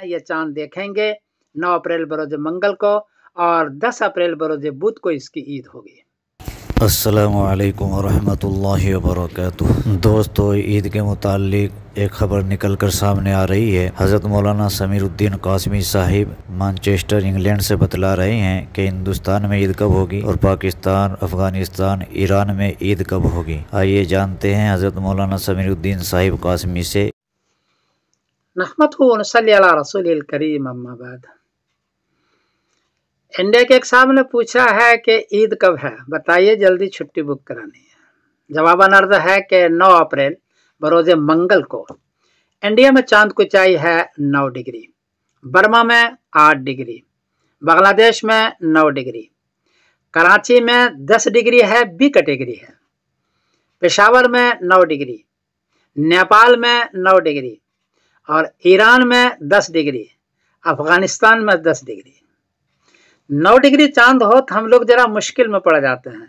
हैं ये चांद देखेंगे 9 अप्रैल बरोज मंगल को और 10 अप्रैल बरोज बुध को इसकी ईद होगी असलकम वरहमल वर्क दोस्तों ईद के मुतालिक एक खबर निकल कर सामने आ रही है हज़रत मौलाना समीरुद्दीन कासमी साहिब मानचेस्टर इंग्लैंड से बतला रहे हैं कि हिंदुस्तान में ईद कब होगी और पाकिस्तान अफगानिस्तान ईरान में ईद कब होगी आइए जानते हैं हज़रत मौलाना समीरुद्दीन साहिब कासमी से नहमत नसली अला रसूल करीम अम्माबाद इंडिया के एक साहब ने पूछा है कि ईद कब है बताइए जल्दी छुट्टी बुक करानी है जवाब अर्ज है कि 9 अप्रैल बरोजे मंगल को इंडिया में चांद को चाई है 9 डिग्री बर्मा में 8 डिग्री बांग्लादेश में 9 डिग्री कराची में 10 डिग्री है बी कैटेगरी है पेशावर में 9 डिग्री नेपाल में 9 डिग्री और ईरान में दस डिग्री अफगानिस्तान में दस डिग्री नौ डिग्री चांद हो तो हम लोग जरा मुश्किल में पड़ जाते हैं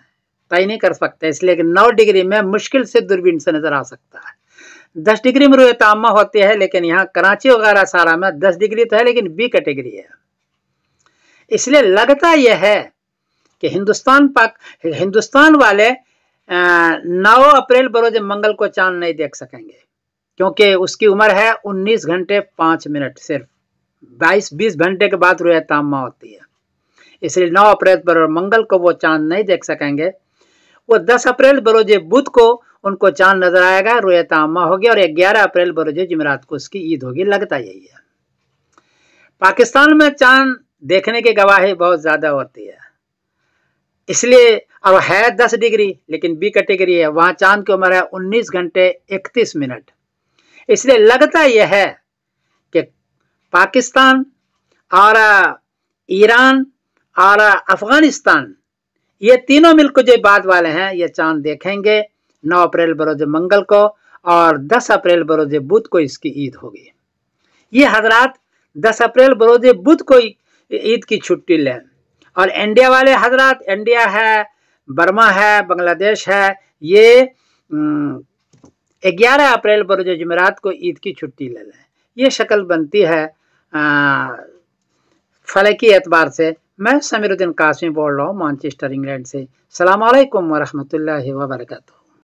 तय नहीं कर सकते इसलिए कि नौ डिग्री में मुश्किल से दूरबीन से नजर आ सकता है दस डिग्री में रोहतामा तो होती है लेकिन यहाँ कराची वगैरह सारा में दस डिग्री तो है लेकिन बी कैटेगरी है इसलिए लगता यह है कि हिंदुस्तान पाक हिंदुस्तान वाले नौ अप्रैल बरोज मंगल को चांद नहीं देख सकेंगे क्योंकि उसकी उम्र है 19 घंटे 5 मिनट सिर्फ 22-20 घंटे के बाद रुया तामा होती है इसलिए 9 अप्रैल पर मंगल को वो चांद नहीं देख सकेंगे वो 10 अप्रैल बरोजे बुध को उनको चांद नजर आएगा रुया तामा होगी और 11 अप्रैल बरोजे जमरात को उसकी ईद होगी लगता यही है पाकिस्तान में चांद देखने की गवाही बहुत ज़्यादा होती है इसलिए अब है दस डिग्री लेकिन बी कैटेगरी है वहां चांद की उम्र है उन्नीस घंटे इकतीस मिनट इसलिए लगता यह है कि पाकिस्तान और ईरान और अफगानिस्तान ये तीनों मिलकर जो बाद वाले हैं ये चांद देखेंगे 9 अप्रैल बरोज मंगल को और 10 अप्रैल बरोज बुध को इसकी ईद होगी ये हजरात 10 अप्रैल बरोज बुध को ईद की छुट्टी लें और इंडिया वाले हजरात इंडिया है बर्मा है बांग्लादेश है ये ग्यारह अप्रैल जो जमेरात को ईद की छुट्टी ले लें ये शक्ल बनती है फलकी एतबार से मैं समीरुद्दीन कासमी बोल रहा हूँ मानचेस्टर इंग्लैंड से सलामकुम वरहमल वर्का